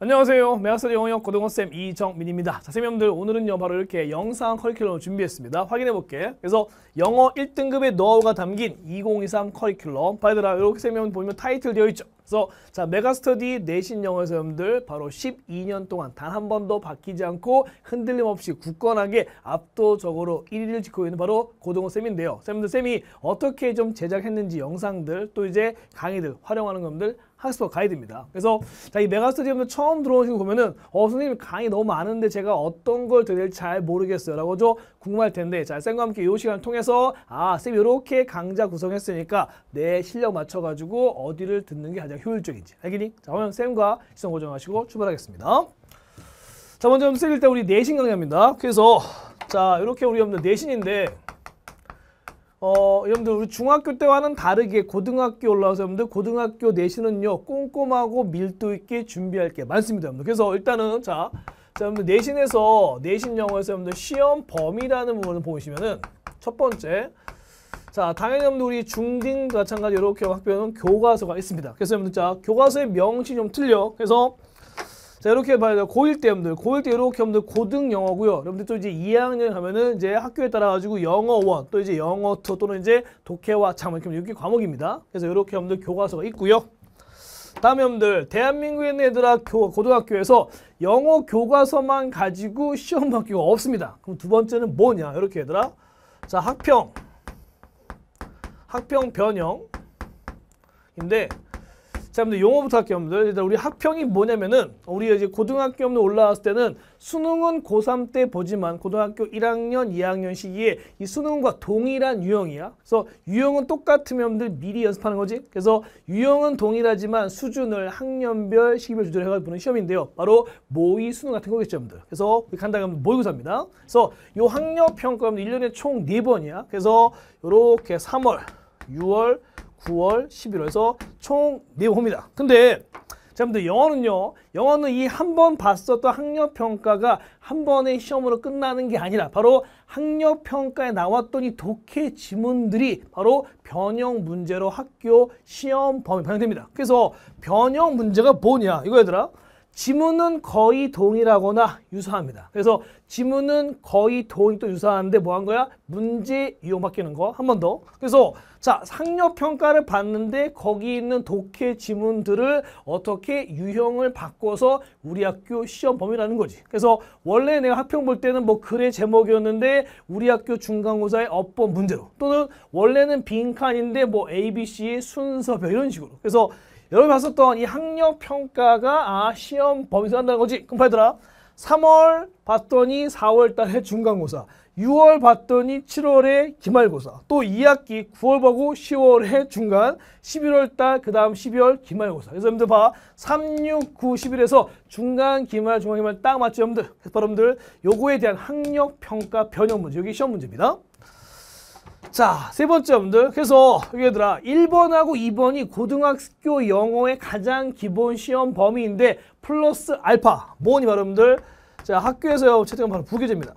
안녕하세요. 메아스 터 영어역 고등어쌤 이정민입니다. 자, 선생님들 오늘은요. 바로 이렇게 영상 커리큘럼을 준비했습니다. 확인해볼게. 그래서 영어 1등급의 노하우가 담긴 2023 커리큘럼. 봐야들아 이렇게 선생님 보면 타이틀 되어 있죠. 그래서 자 메가스터디 내신 영어 선생님들 바로 12년 동안 단 한 번도 바뀌지 않고 흔들림 없이 굳건하게 압도적으로 1위를 지키고 있는 바로 고등어쌤인데요. 쌤님들 쌤이 어떻게 좀 제작했는지 영상들 또 이제 강의들 활용하는 것들 학습법 가이드입니다. 그래서 자, 이 메가스터디움도 처음 들어오시고 보면은 어 선생님 강의 너무 많은데 제가 어떤 걸 들을 잘 모르겠어요. 라고 좀 궁금할 텐데 자, 쌤과 함께 이 시간을 통해서 아, 쌤 이렇게 강좌 구성했으니까 내 실력 맞춰가지고 어디를 듣는 게 가장 효율적인지 알겠니? 자, 그러면 쌤과 시선 고정하시고 출발하겠습니다. 자, 먼저 쌤일때 우리 내신 강좌합니다 그래서 자, 이렇게 우리 없는 내신인데 어, 여러분들 우리 중학교 때와는 다르게 고등학교 올라와서 여러분들 고등학교 내신은요 꼼꼼하고 밀도 있게 준비할 게 많습니다. 여러분들. 그래서 일단은 자, 자 여러분들 내신에서 내신 영어에서 여러분들 시험 범위라는 부분을 보시면은 첫 번째 자 당연히 여러분들 우리 중딩 마찬가지 이렇게 학교는 교과서가 있습니다. 그래서 여러분들 자 교과서의 명칭 좀 틀려. 그래서 자 이렇게 봐야 돼요. 고1 때 여러분들 고1 때 이렇게 여러분들 고등 영어고요. 여러분들 또 이제 2학년 가면은 이제 학교에 따라 가지고 영어 1, 또 이제 영어 2 또는 이제 독해와 참 뭐 이렇게 이렇게 과목입니다. 그래서 이렇게 여러분들 교과서가 있고요. 다음 여러분들 대한민국에 있는 애들아 교, 고등학교에서 영어 교과서만 가지고 시험 볼학가 없습니다. 그럼 두 번째는 뭐냐 이렇게 얘들아 자 학평 학평 변형인데 자, 여러분들 용어부터 할게요. 여러분들 일단 우리 학평이 뭐냐면은 우리 이제 고등학교 없는 올라왔을 때는 수능은 고3 때 보지만 고등학교 1학년, 2학년 시기에 이 수능과 동일한 유형이야. 그래서 유형은 똑같으면 여러분들 미리 연습하는 거지. 그래서 유형은 동일하지만 수준을 학년별, 시기별 주제로 해가지고 보는 시험인데요. 바로 모의 수능 같은 거겠죠, 여러분들. 그래서 간단히 하면 모의고사입니다. 그래서 이 학력 평가 여러분 1년에 총 4번이야. 그래서 이렇게 3월, 6월, 9월, 11월에서 총 4호입니다. 근데 자, 여러분들 영어는요. 영어는 이 한 번 봤었던 학력평가가 한 번의 시험으로 끝나는 게 아니라 바로 학력평가에 나왔던 이 독해 지문들이 바로 변형 문제로 학교 시험 범위 변형됩니다. 그래서 변형 문제가 뭐냐 이거 얘들아. 지문은 거의 동일하거나 유사합니다. 그래서 지문은 거의 동일 또 유사한데 뭐 한 거야? 문제 유형 바뀌는 거 한 번 더. 그래서 자 상력 평가를 봤는데 거기 있는 독해 지문들을 어떻게 유형을 바꿔서 우리 학교 시험 범위라는 거지. 그래서 원래 내가 학평 볼 때는 뭐 글의 제목이었는데 우리 학교 중간고사의 어법 문제로 또는 원래는 빈칸인데 뭐 A, B, C 순서별 이런 식으로. 그래서 여러분 봤었던 이 학력 평가가 아 시험 범위에서 한다는 거지. 그럼 얘들아 3월 봤더니 4월 달에 중간고사 6월 봤더니 7월에 기말고사 또 2학기 9월 보고 10월에 중간 11월 달그 다음 12월 기말고사 그래서 여러분들 봐 3, 6, 9, 11에서 중간 기말 중간기말 딱 맞죠 여러분들 여러분들 요거에 대한 학력 평가 변형 문제 여기 시험 문제입니다 자, 세 번째 여러분들. 그래서 얘들아, 1번하고 2번이 고등학교 영어의 가장 기본 시험 범위인데 플러스 알파. 뭐니 여러분들? 자, 학교에서 채택한 바로 부교재입니다.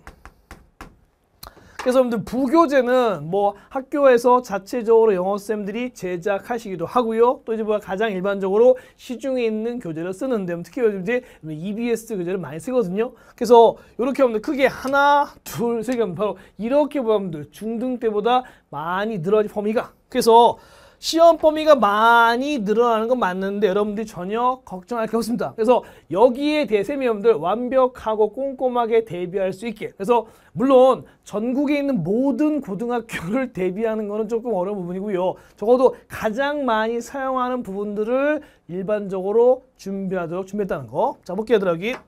그래서 여러분들 부교재는 뭐 학교에서 자체적으로 영어쌤들이 제작하시기도 하고요. 또 이제 뭐 가장 일반적으로 시중에 있는 교재를 쓰는데 뭐 특히 요즘 이제 EBS 교재를 많이 쓰거든요. 그래서 이렇게 하면 크게 하나, 둘, 세개 바로 이렇게 보면 중등 때보다 많이 늘어진 범위가 그래서 시험 범위가 많이 늘어나는 건 맞는데 여러분들이 전혀 걱정할 게 없습니다. 그래서 여기에 대 세미여러분들 완벽하고 꼼꼼하게 대비할 수 있게 그래서 물론 전국에 있는 모든 고등학교를 대비하는 거는 조금 어려운 부분이고요. 적어도 가장 많이 사용하는 부분들을 일반적으로 준비하도록 준비했다는 거. 자, 볼게요, 들어기. 가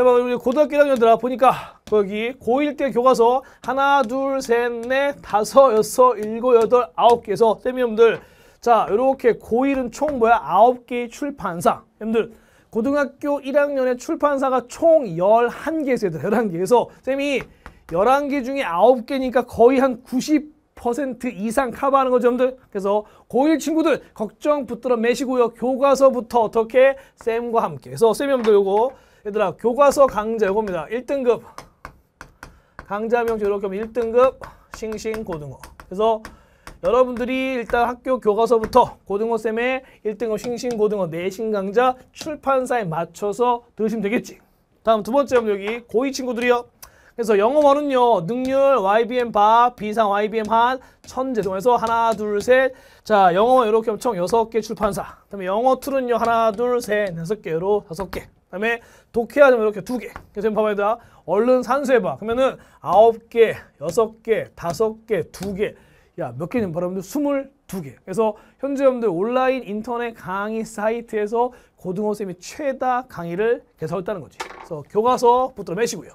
자, 뭐, 우리 고등학교 1학년들아 보니까 거기 고1 때 교과서 하나, 둘, 셋, 넷, 다섯, 여섯, 일곱, 여덟, 아홉 개에서 쌤형들 자, 이렇게 고1은 총 뭐야? 아홉 개의 출판사. 여러분들 고등학교 1학년의 출판사가 총 11개에서 11개에서 쌤이 11개 중에 아홉 개니까 거의 한 90% 이상 커버하는 거죠, 여러분들. 그래서 고1 친구들 걱정 붙들어 매시고요. 교과서부터 어떻게 쌤과 함께 해서 쌤 여러분들 요거 얘들아 교과서 강좌 요겁니다. 1등급 강좌명제 이렇게 하면 1등급 싱싱 고등어 그래서 여러분들이 일단 학교 교과서부터 고등어쌤의 1등급 싱싱 고등어 내신 강좌 출판사에 맞춰서 들으시면 되겠지. 다음 두 번째 여기 고2 친구들이요. 그래서 영어원은요. 능률 YBM 바, 비상 YBM 한, 천재 동에서 하나, 둘, 셋. 자, 영어원 이렇게 하면 총 여섯 개 출판사. 그다음에 영어 툴은요. 하나, 둘, 셋, 여섯 개로 다섯 개. 그다음에 독해하자면 이렇게 두 개. 그래서 봐봐야 얼른 산수해봐. 그러면은 아홉 개, 여섯 개, 다섯 개, 두 개. 야몇 개는 여러분들 스물 두 개. 그래서 현재 여러분들 온라인 인터넷 강의 사이트에서 고등어 쌤이 최다 강의를 개설했다는 거지. 그래서 교과서부터 매시고요.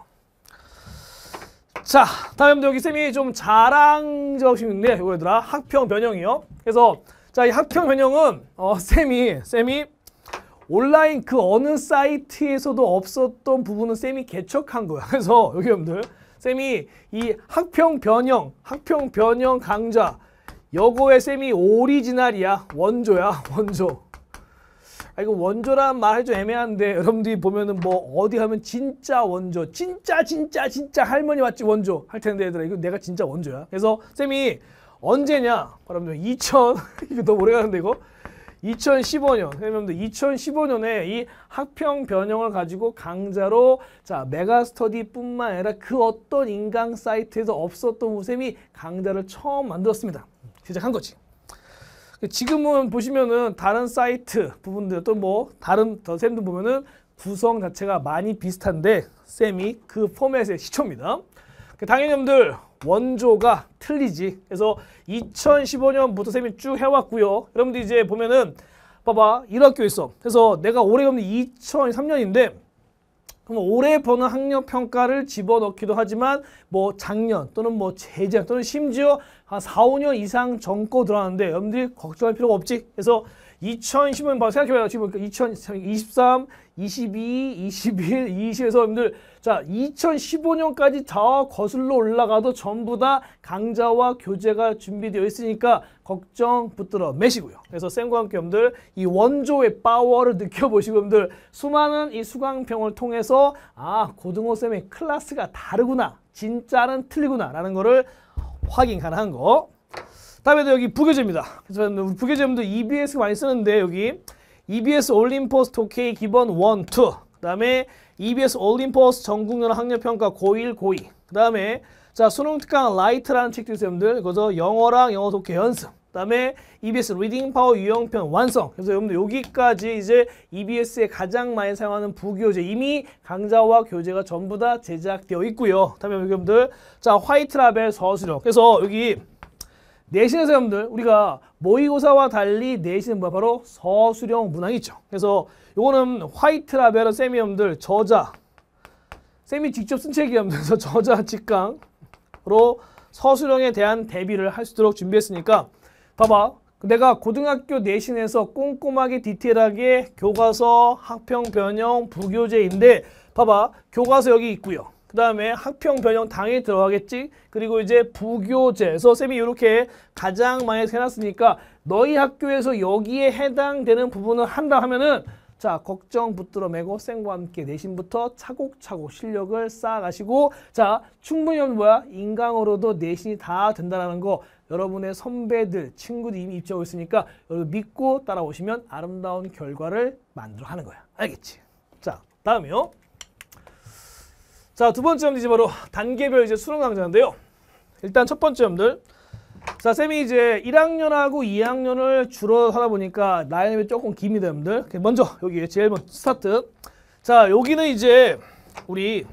자, 다음 에 여기 쌤이 좀 자랑적인데 이거 얘들아 학평 변형이요. 그래서 자 이 학평 변형은 어 쌤이 쌤이 온라인 그 어느 사이트에서도 없었던 부분은 쌤이 개척한 거야. 그래서 여기 여러분들 쌤이 이 학평 변형, 학평 변형 강좌 여고의 쌤이 오리지널이야. 원조야. 원조. 아 이거 원조란 말해좀 애매한데 여러분들이 보면은 뭐 어디 가면 진짜 원조 진짜 진짜 진짜 할머니 맞지 원조 할 텐데 얘들아 이거 내가 진짜 원조야 그래서 쌤이 언제냐 여러분들 2000 이거 너무 오래 가는데 이거 2015년 여러분들 2015년에 이 학평 변형을 가지고 강자로 자 메가스터디뿐만 아니라 그 어떤 인강 사이트에서 없었던 후쌤이 강자를 처음 만들었습니다. 시작한 거지. 그 지금은 보시면은 다른 사이트 부분들 또뭐 다른 더 쌤들 보면은 구성 자체가 많이 비슷한데 쌤이 그 포맷의 시초입니다. 그 당연히 여러분들 원조가 틀리지. 그래서 2015년부터 쌤이 쭉 해왔고요. 여러분들 이제 보면은 봐봐 1학교 있어. 그래서 내가 올해 그럼 2003년인데 그럼 올해 보는 학력 평가를 집어넣기도 하지만 뭐 작년 또는 뭐 재작 또는 심지어 한 4, 5년 이상 전 거 들어왔는데 여러분들이 걱정할 필요가 없지. 그래서 2010년 뭐 생각해봐요. 지금 2023, 22, 21, 20에서 여러분들 자 2015년까지 더 거슬러 올라가도 전부 다 강좌와 교재가 준비되어 있으니까 걱정 붙들어 매시고요. 그래서 쌤과 함께 여러분들 이 원조의 파워를 느껴보시고 여러분들 수많은 이 수강평을 통해서 아 고등어 쌤의 클래스가 다르구나 진짜는 틀리구나 라는 거를 확인 가능한 거 다음에 여기 부교재입니다. 그래서 우리 부교재분들 EBS 많이 쓰는데 여기 EBS 올림포스 독해 기본 1, 2. 그 다음에 EBS 올림포스 전국연 학력평가 고1, 고2. 그 다음에 자 수능특강 라이트라는 책도 있어요 여러분들. 그래서 영어랑 영어 독해 연습. 그 다음에 EBS 리딩 파워 유형편 완성. 그래서 여러분들 여기까지 이제 EBS에 가장 많이 사용하는 부교재 이미 강좌와 교재가 전부 다 제작되어 있고요. 다음에 여러분들 자 화이트 라벨 서술형. 그래서 여기 내신에서 여러분들 우리가 모의고사와 달리 내신은 뭐 바로 서술형 문항이죠. 그래서 이거는 화이트 라벨 쌤이 여러분들 저자 쌤이 직접 쓴 책이 여러분 저자 직강으로 서술형에 대한 대비를 할 수 있도록 준비했으니까 봐봐. 내가 고등학교 내신에서 꼼꼼하게 디테일하게 교과서, 학평, 변형, 부교재인데 봐봐. 교과서 여기 있고요. 그 다음에 학평 변형 당연히 들어가겠지. 그리고 이제 부교재. 그래서 쌤이 이렇게 가장 많이 해놨으니까 너희 학교에서 여기에 해당되는 부분을 한다 하면은 자 걱정 붙들어 매고 쌤과 함께 내신부터 차곡차곡 실력을 쌓아가시고 자 충분히 뭐야 인강으로도 내신이 다 된다라는 거 여러분의 선배들 친구들이 이미 입지하고 있으니까 여러분 믿고 따라오시면 아름다운 결과를 만들어 하는 거야 알겠지 자 다음이요 자, 두 번째 점이 이제 바로 단계별 이제 수능 강좌인데요. 일단 첫 번째 점들. 자, 쌤이 이제 1학년하고 2학년을 주로 하다 보니까 라인이 조금 깁니다, 여러분들. 먼저 여기 제일 먼저 스타트. 자, 여기는 이제 우리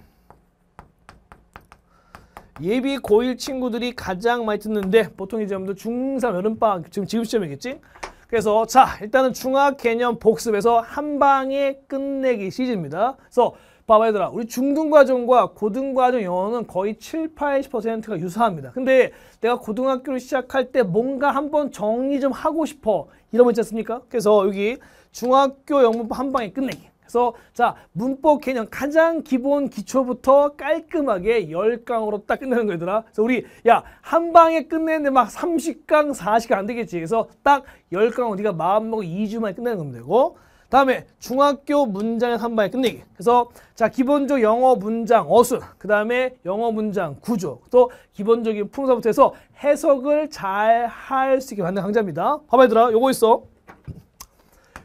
예비 고1 친구들이 가장 많이 듣는데 보통 이제 여러분들 중3 여름방 학 지금 지금 시점이겠지? 그래서 자 일단은 중학 개념 복습에서 한 방에 끝내기 시즌입니다. 그래서 봐봐 얘들아 우리 중등과정과 고등과정 영어는 거의 7, 80%가 유사합니다. 근데 내가 고등학교를 시작할 때 뭔가 한번 정리 좀 하고 싶어 이러면 있지 않습니까? 그래서 여기 중학교 영문법 한 방에 끝내기 그래서 자 문법 개념 가장 기본 기초부터 깔끔하게 열강으로딱 끝내는 거 얘들아 그래서 우리 야한 방에 끝내는데 막 30강 40강 안 되겠지 그래서 딱열강우리가 마음먹고 2주만에 끝내는 겁니다 이거 다음에 중학교 문장의 3방의 끝내기. 그래서 자 기본적 영어 문장 어순, 그 다음에 영어 문장 구조, 또 기본적인 풍사부터 해서 해석을 잘 할 수 있게 만든 강좌입니다. 봐봐 얘들아, 요거 있어.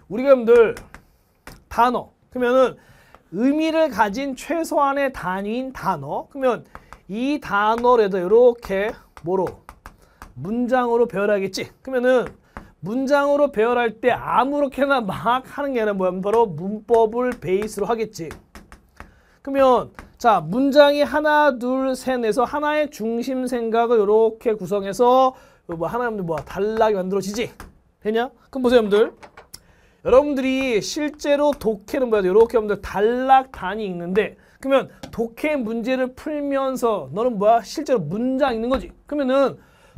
우리가 여러분들 단어, 그러면은 의미를 가진 최소한의 단위인 단어, 그러면 이 단어를 이렇게 뭐로 문장으로 배열하겠지. 그러면은 문장으로 배열할 때 아무렇게나 막 하는 게 아니라 뭐야 바로 문법을 베이스로 하겠지. 그러면 자 문장이 하나 둘셋에서 하나의 중심 생각을 이렇게 구성해서 뭐 하나는 뭐 단락이 만들어지지. 되냐? 그럼 보세요 여러분들. 여러분들이 실제로 독해는 뭐야? 이렇게 여러분들 단락 단이 있는데 그러면 독해 문제를 풀면서 너는 뭐야? 실제로 문장 있는 거지. 그러면은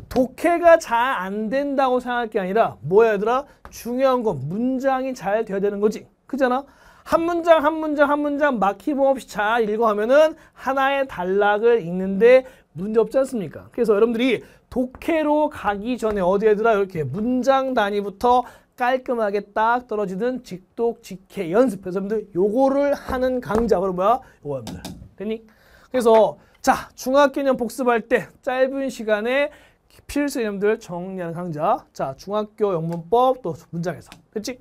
독해가 잘 안 된다고 생각할 게 아니라 뭐야 얘들아? 중요한 건 문장이 잘 돼야 되는 거지. 그잖아? 한 문장 한 문장 한 문장 막힘 없이 잘 읽어 하면은 하나의 단락을 읽는데 문제 없지 않습니까? 그래서 여러분들이 독해로 가기 전에 어디 얘들아 이렇게 문장 단위부터 깔끔하게 딱 떨어지는 직독 직해 연습해서 여러분들 요거를 하는 강좌 바로 뭐야? 요거 여러분들 됐니? 그래서 자 중학교년 복습할 때 짧은 시간에 필수 이념들 정리하는 강좌. 자, 중학교 영문법 또 문장에서. 됐지?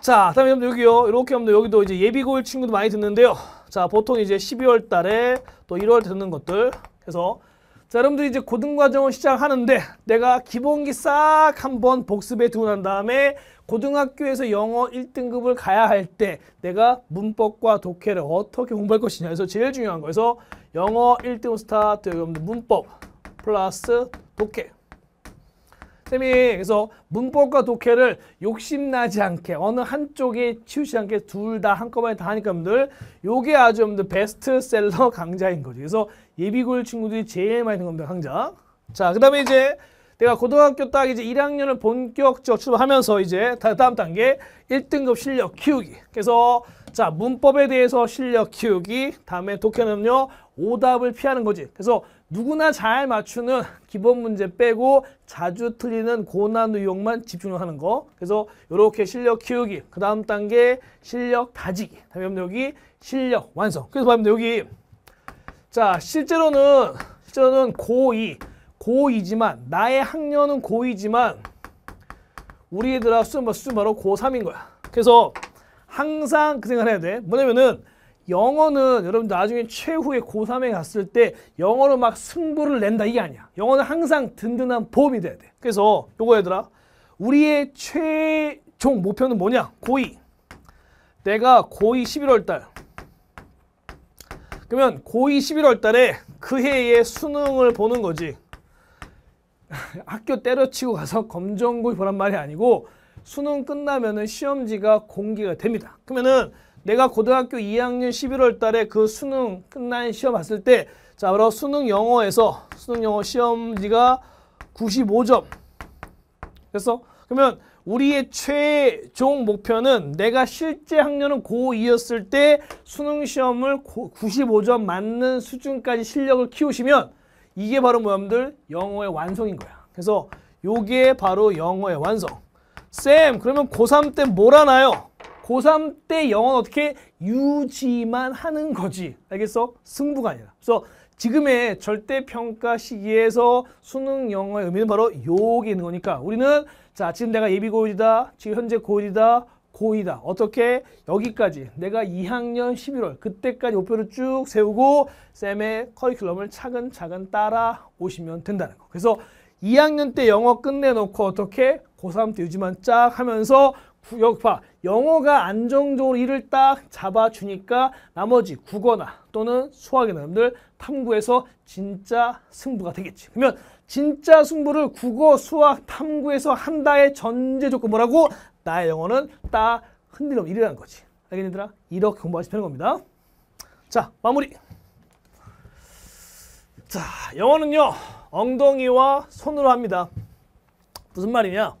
자, 다음에 여러분들 여기요. 이렇게 하면 여기도 이제 예비고일 친구도 많이 듣는데요. 자, 보통 이제 12월 달에 또 1월 듣는 것들 해서 자, 여러분들 이제 고등과정을 시작하는데 내가 기본기 싹 한번 복습에 두고 난 다음에 고등학교에서 영어 1등급을 가야 할 때 내가 문법과 독해를 어떻게 공부할 것이냐 해서 제일 중요한 거에서 영어 1등급 스타트 여러분들 문법 플러스 독해. 쌤이 그래서 문법과 독해를 욕심나지 않게 어느 한쪽에 치우지 않게 둘 다 한꺼번에 다 하니까 여러분들 요게 아주 여러분들 베스트셀러 강좌인 거죠. 그래서 예비고일 친구들이 제일 많이 듣는 겁니다. 강좌. 자, 그 다음에 이제 내가 고등학교 딱 이제 1학년을 본격적으로 출발하면서 이제 다음 단계 1등급 실력 키우기. 그래서 자 문법에 대해서 실력 키우기. 다음에 독해는요 오답을 피하는 거지. 그래서 누구나 잘 맞추는 기본 문제 빼고 자주 틀리는 고난도 유만집중 하는 거. 그래서 이렇게 실력 키우기, 그 다음 단계 실력 다지기, 다음에 여기 실력 완성. 그래서 보면 여기 자 실제로는 실제로는 고2, 고2지만 나의 학년은 고2지만 우리 애들아 수준 뭐 수준 바로 고3인 거야. 그래서 항상 그 생각을 해야 돼. 뭐냐면은 영어는 여러분 나중에 최후의 고3에 갔을 때 영어로 막 승부를 낸다 이게 아니야. 영어는 항상 든든한 보험이 돼야 돼. 그래서 요거 얘들아 우리의 최종 목표는 뭐냐? 고2. 내가 고2 11월 달 그러면 고2 11월 달에 그 해의 수능을 보는 거지. 학교 때려치고 가서 검정고시 보란 말이 아니고 수능 끝나면은 시험지가 공개가 됩니다. 그러면은 내가 고등학교 2학년 11월 달에 그 수능 끝난 시험 봤을 때, 자, 바로 수능 영어에서 수능 영어 시험지가 95점. 됐어? 그러면 우리의 최종 목표는 내가 실제 학년은 고2였을 때 수능 시험을 95점 맞는 수준까지 실력을 키우시면 이게 바로 뭐냐들 영어의 완성인 거야. 그래서 요게 바로 영어의 완성. 쌤, 그러면 고3 때 뭘 하나요? 고3 때 영어는 어떻게 유지만 하는 거지. 알겠어? 승부가 아니라. 그래서 지금의 절대평가 시기에서 수능 영어의 의미는 바로 여기 있는 거니까 우리는 자 지금 내가 예비고일이다. 지금 현재 고일이다. 고이다. 어떻게? 여기까지. 내가 2학년 11월 그때까지 목표를 쭉 세우고 쌤의 커리큘럼을 차근차근 따라오시면 된다는 거. 그래서 2학년 때 영어 끝내놓고 어떻게? 고3 때 유지만 쫙 하면서 여기 봐. 영어가 안정적으로 이를 딱 잡아주니까 나머지 국어나 또는 수학이나 여러분들 탐구에서 진짜 승부가 되겠지. 그러면 진짜 승부를 국어, 수학, 탐구에서 한다의 전제 조건 뭐라고? 나의 영어는 딱 흔들림 이라는 거지. 알겠니 들아 이렇게 공부하시면 되는 겁니다. 자, 마무리. 자, 영어는요. 엉덩이와 손으로 합니다. 무슨 말이냐?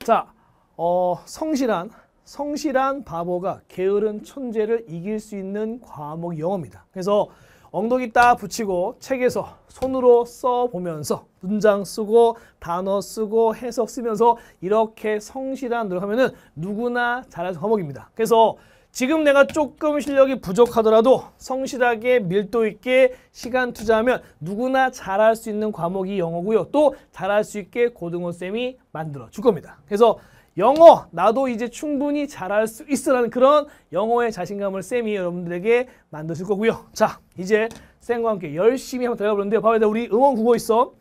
자, 어, 성실한 성실한 바보가 게으른 천재를 이길 수 있는 과목 영어입니다. 그래서 엉덩이 딱 붙이고 책에서 손으로 써보면서 문장 쓰고 단어 쓰고 해석 쓰면서 이렇게 성실한 노력하면 은 누구나 잘할 과목입니다. 그래서 지금 내가 조금 실력이 부족하더라도 성실하게 밀도 있게 시간 투자하면 누구나 잘할 수 있는 과목이 영어고요. 또 잘할 수 있게 고등어쌤이 만들어 줄 겁니다. 그래서 영어 나도 이제 충분히 잘할 수 있으라는 그런 영어의 자신감을 쌤이 여러분들에게 만드실 거고요. 자 이제 쌤과 함께 열심히 한번 들어가보는데요. 봐봐요. 우리 응원 국어 있어.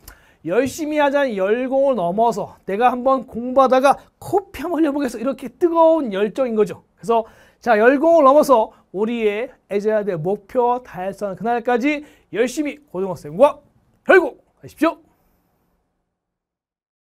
열심히 하자는 열공을 넘어서 내가 한번 공부하다가 코피 한번 흘려보겠어. 이렇게 뜨거운 열정인 거죠. 그래서 자, 열공을 넘어서 우리의 애져야 될 목표 달성 그날까지 열심히 고등학생과 결국 하십시오.